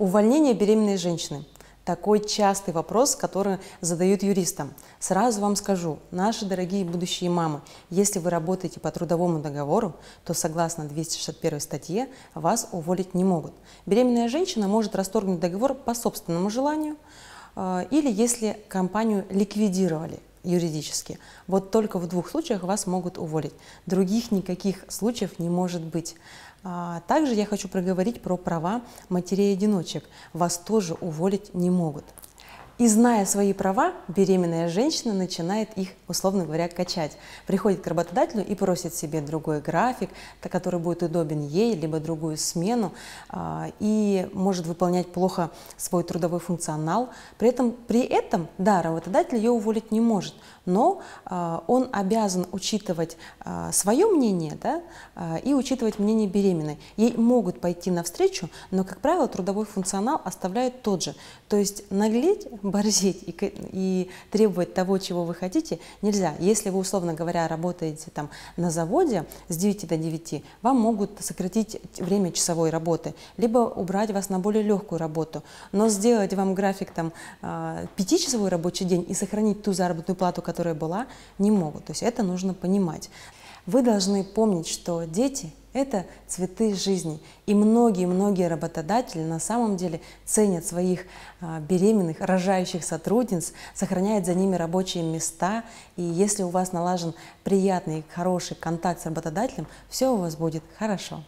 Увольнение беременной женщины. Такой частый вопрос, который задают юристам. Сразу вам скажу, наши дорогие будущие мамы, если вы работаете по трудовому договору, то согласно 261 статье вас уволить не могут. Беременная женщина может расторгнуть договор по собственному желанию э, или если компанию ликвидировали – юридически. Вот только в двух случаях вас могут уволить. Других никаких случаев не может быть. А, также я хочу проговорить про права матерей-одиночек. Вас тоже уволить не могут. И зная свои права, беременная женщина начинает их, условно говоря, качать. Приходит к работодателю и просит себе другой график, который будет удобен ей, либо другую смену, а, и может выполнять плохо свой трудовой функционал. При этом, при этом да, работодатель ее уволить не может, но а, он обязан учитывать а, свое мнение да, и учитывать мнение беременной. Ей могут пойти навстречу, но, как правило, трудовой функционал оставляют тот же. То есть наглеть борзеть и, и требовать того, чего вы хотите, нельзя. Если вы, условно говоря, работаете там на заводе с 9 до 9, вам могут сократить время часовой работы, либо убрать вас на более легкую работу. Но сделать вам график там 5-часовой а, рабочий день и сохранить ту заработную плату, которая была, не могут. То есть это нужно понимать. Вы должны помнить, что дети это цветы жизни. И многие-многие работодатели на самом деле ценят своих а, беременных, рожающих сотрудниц, сохраняют за ними рабочие места. И если у вас налажен приятный, хороший контакт с работодателем, все у вас будет хорошо.